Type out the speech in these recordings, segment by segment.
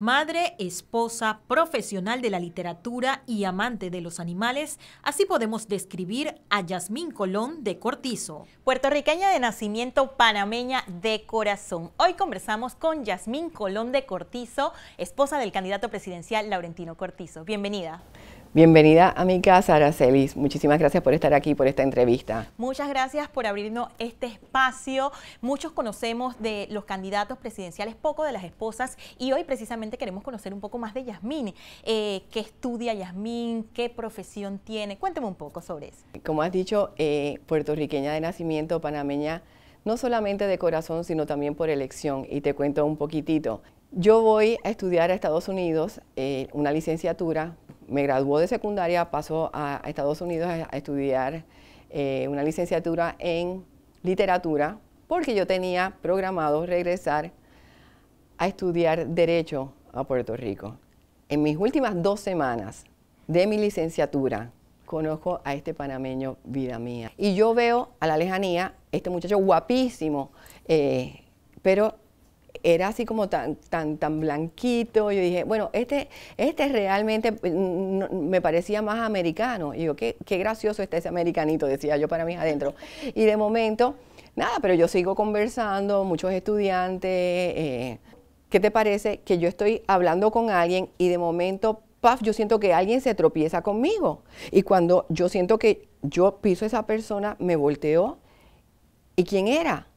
Madre, esposa, profesional de la literatura y amante de los animales, así podemos describir a Yasmín Colón de Cortizo. Puertorriqueña de nacimiento, panameña de corazón. Hoy conversamos con Yasmín Colón de Cortizo, esposa del candidato presidencial Laurentino Cortizo. Bienvenida. Bienvenida a mi casa, Aracelis. Muchísimas gracias por estar aquí, por esta entrevista. Muchas gracias por abrirnos este espacio. Muchos conocemos de los candidatos presidenciales, poco de las esposas, y hoy precisamente queremos conocer un poco más de Yasmín. Eh, ¿Qué estudia Yasmín? ¿Qué profesión tiene? Cuénteme un poco sobre eso. Como has dicho, eh, puertorriqueña de nacimiento, panameña, no solamente de corazón, sino también por elección. Y te cuento un poquitito. Yo voy a estudiar a Estados Unidos eh, una licenciatura. Me graduó de secundaria, pasó a, Estados Unidos a estudiar una licenciatura en literatura, porque yo tenía programado regresar a estudiar derecho a Puerto Rico. En mis últimas dos semanas de mi licenciatura, conozco a este panameño vida mía. Y yo veo a la lejanía este muchacho guapísimo, eh, pero era así como tan, tan, tan blanquito. Yo dije, bueno, este, este realmente mm, me parecía más americano. Y yo, qué, qué gracioso está ese americanito, decía yo para mí adentro. Y de momento, nada, pero yo sigo conversando, muchos estudiantes. Eh, ¿Qué te parece que yo estoy hablando con alguien y de momento, paf, yo siento que alguien se tropieza conmigo? Y cuando yo siento que yo piso a esa persona, me volteo. ¿Y quién era?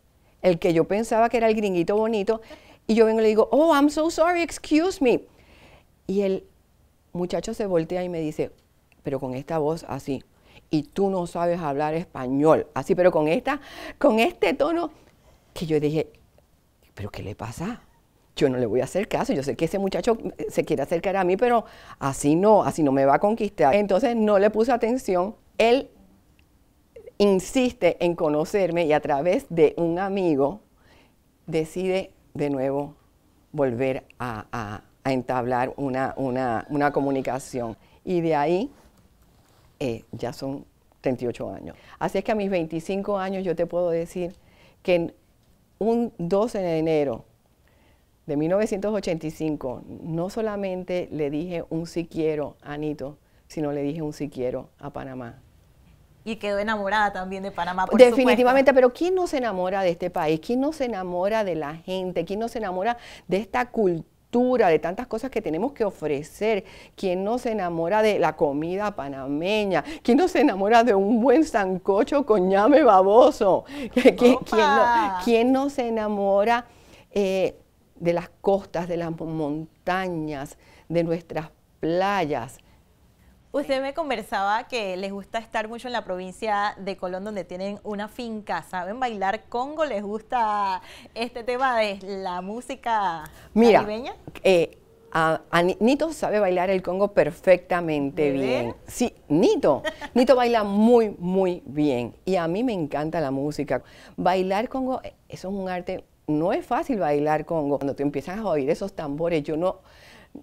El que yo pensaba que era el gringuito bonito. Y yo vengo y le digo, oh, I'm so sorry, excuse me. Y el muchacho se voltea y me dice, pero con esta voz así, y tú no sabes hablar español, así, pero con esta, con este tono, que yo dije, pero ¿qué le pasa? yo no le voy a hacer caso, yo sé que ese muchacho eh, se quiere acercar a mí, pero así no, así no me va a conquistar. Entonces no le puse atención, él insiste en conocerme y a través de un amigo decide de nuevo volver a, entablar una, comunicación. Y de ahí eh, ya son 38 años. Así es que a mis 25 años yo te puedo decir que un 12 de enero de 1985, no solamente le dije un sí quiero a Anito, sino le dije un sí quiero a Panamá. Y quedó enamorada también de Panamá. Por Definitivamente, pero ¿quién no se enamora de este país? ¿Quién no se enamora de la gente? ¿Quién no se enamora de esta cultura, de tantas cosas que tenemos que ofrecer? ¿Quién no se enamora de la comida panameña? ¿Quién no se enamora de un buen sancocho con ñame baboso? ¿Quién, quién, no, ¿Quién, no, se enamora? Eh, de las costas, de las montañas, de nuestras playas. Usted me conversaba que les gusta estar mucho en la provincia de Colón donde tienen una finca, saben bailar congo, les gusta este tema de la música caribeña. Eh, Nito sabe bailar el congo perfectamente bien. bien. Sí, Nito. Nito baila muy, muy bien. Y a mí me encanta la música. Bailar congo, eh, eso es un arte no es fácil bailar con Cuando tú empiezas a oír esos tambores, yo no,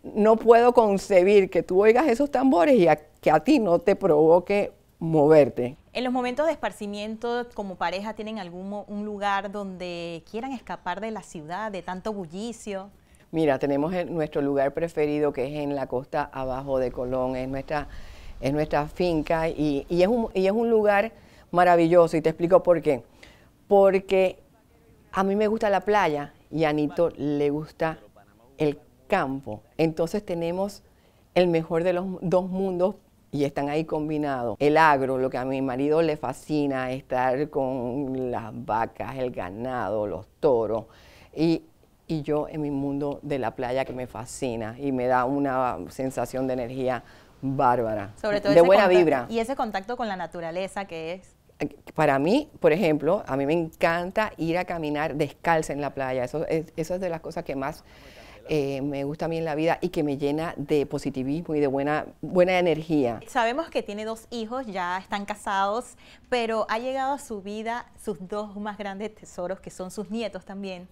no puedo concebir que tú oigas esos tambores y que a ti no te provoque moverte. En los momentos de esparcimiento, como pareja, ¿tienen algún un lugar donde quieran escapar de la ciudad, de tanto bullicio? Mira, tenemos nuestro lugar preferido que es en la costa abajo de Colón, es nuestra, es nuestra finca y, y, es un, y es un lugar maravilloso y te explico por qué. Porque a mí me gusta la playa y a Anito le gusta el campo. Entonces tenemos el mejor de los dos mundos y están ahí combinados. El agro, lo que a mi marido le fascina, estar con las vacas, el ganado, los toros. Y, yo en mi mundo de la playa que me fascina y me da una sensación de energía bárbara. Sobre todo de buena vibra. Y ese contacto con la naturaleza que es para mí, por ejemplo, a mí me encanta ir a caminar descalza en la playa. Eso es, eso es de las cosas que más eh, me gusta a mí en la vida y que me llena de positivismo y de buena, buena energía. Sabemos que tiene dos hijos, ya están casados, pero ha llegado a su vida sus dos más grandes tesoros, que son sus nietos también.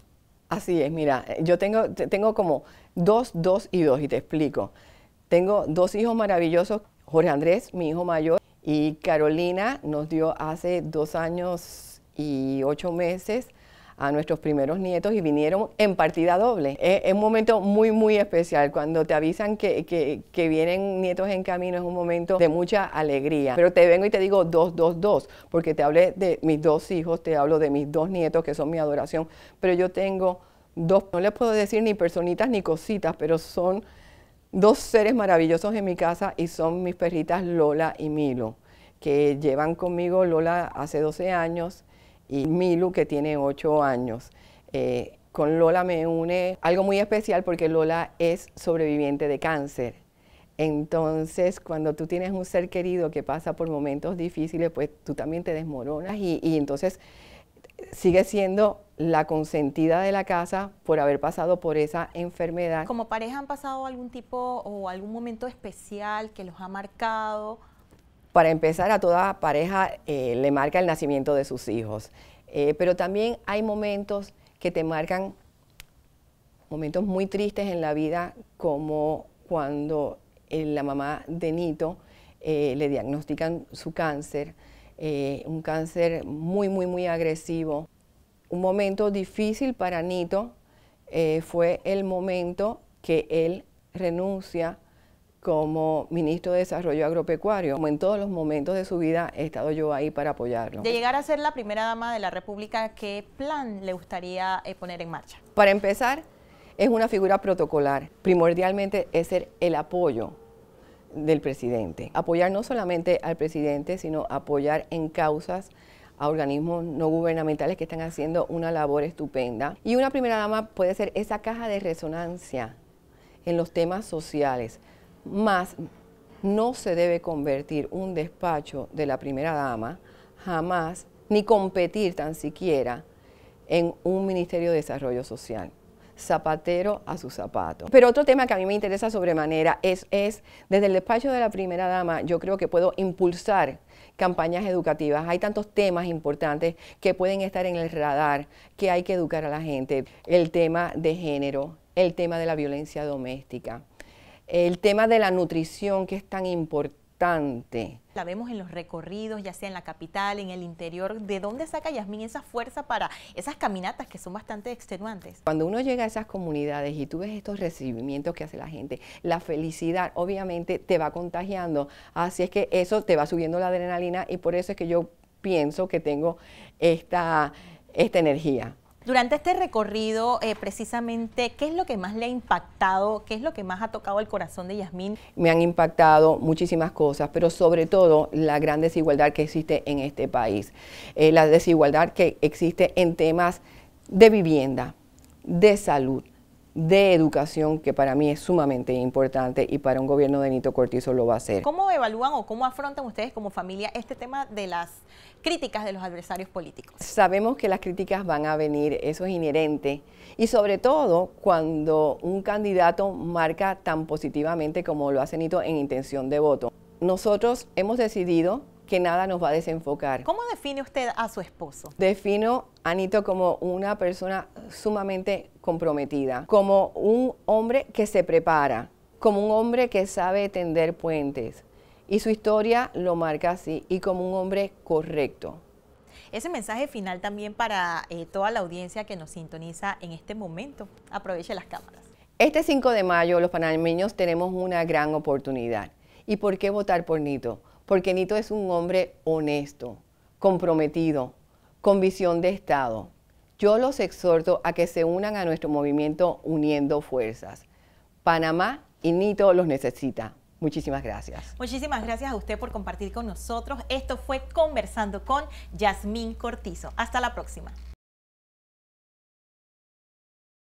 Así es, mira, yo tengo, tengo como dos, dos y dos, y te explico. Tengo dos hijos maravillosos, Jorge Andrés, mi hijo mayor, y Carolina nos dio hace dos años y ocho meses a nuestros primeros nietos y vinieron en partida doble. Es, un momento muy, muy especial. Cuando te avisan que, vienen nietos en camino es un momento de mucha alegría. Pero te vengo y te digo dos, dos, dos, porque te hablé de mis dos hijos, te hablo de mis dos nietos que son mi adoración, pero yo tengo dos, no les puedo decir ni personitas ni cositas, pero son dos seres maravillosos en mi casa y son mis perritas Lola y Milo, que llevan conmigo Lola hace 12 años y Milo que tiene 8 años. Eh, con Lola me une algo muy especial porque Lola es sobreviviente de cáncer. Entonces, cuando tú tienes un ser querido que pasa por momentos difíciles, pues tú también te desmoronas y entonces sigue siendo la consentida de la casa por haber pasado por esa enfermedad. ¿Como pareja han pasado algún tipo o algún momento especial que los ha marcado? Para empezar, a toda pareja eh, le marca el nacimiento de sus hijos, eh, pero también hay momentos que te marcan momentos muy tristes en la vida, como cuando eh, la mamá de Nito le diagnostican su cáncer eh, un cáncer muy, muy, muy agresivo. Un momento difícil para Nito eh, fue el momento que él renuncia como ministro de Desarrollo Agropecuario. Como en todos los momentos de su vida he estado yo ahí para apoyarlo. De llegar a ser la primera dama de la República, ¿qué plan le gustaría eh, poner en marcha? Para empezar, es una figura protocolar. Primordialmente es ser el apoyo del presidente. Apoyar no solamente al presidente, sino apoyar en causas a organismos no gubernamentales que están haciendo una labor estupenda. Y una primera dama puede ser esa caja de resonancia en los temas sociales, más no se debe convertir un despacho de la primera dama jamás, ni competir tan siquiera en un Ministerio de Desarrollo Social zapatero a su zapato. Pero otro tema que a mí me interesa sobremanera es, es desde el despacho de la primera dama, yo creo que puedo impulsar campañas educativas. Hay tantos temas importantes que pueden estar en el radar, que hay que educar a la gente. El tema de género, el tema de la violencia doméstica, el tema de la nutrición que es tan importante la vemos en los recorridos, ya sea en la capital, en el interior. ¿De dónde saca Yasmín esa fuerza para esas caminatas que son bastante extenuantes? Cuando uno llega a esas comunidades y tú ves estos recibimientos que hace la gente, la felicidad obviamente te va contagiando. Así es que eso te va subiendo la adrenalina y por eso es que yo pienso que tengo esta, esta energía. Durante este recorrido, eh, precisamente, ¿qué es lo que más le ha impactado? ¿Qué es lo que más ha tocado el corazón de Yasmín? Me han impactado muchísimas cosas, pero sobre todo la gran desigualdad que existe en este país. Eh, la desigualdad que existe en temas de vivienda, de salud, de educación que para mí es sumamente importante y para un gobierno de Nito Cortizo lo va a ser. ¿Cómo evalúan o cómo afrontan ustedes como familia este tema de las críticas de los adversarios políticos? Sabemos que las críticas van a venir, eso es inherente, y sobre todo cuando un candidato marca tan positivamente como lo hace Nito en intención de voto. Nosotros hemos decidido que nada nos va a desenfocar. ¿Cómo define usted a su esposo? Defino a Nito como una persona sumamente comprometida, como un hombre que se prepara, como un hombre que sabe tender puentes. Y su historia lo marca así, y como un hombre correcto. Ese mensaje final también para eh, toda la audiencia que nos sintoniza en este momento. Aproveche las cámaras. Este 5 de mayo los panameños tenemos una gran oportunidad. ¿Y por qué votar por Nito? porque Nito es un hombre honesto, comprometido, con visión de Estado. Yo los exhorto a que se unan a nuestro movimiento Uniendo Fuerzas. Panamá y Nito los necesita. Muchísimas gracias. Muchísimas gracias a usted por compartir con nosotros. Esto fue Conversando con Yasmín Cortizo. Hasta la próxima.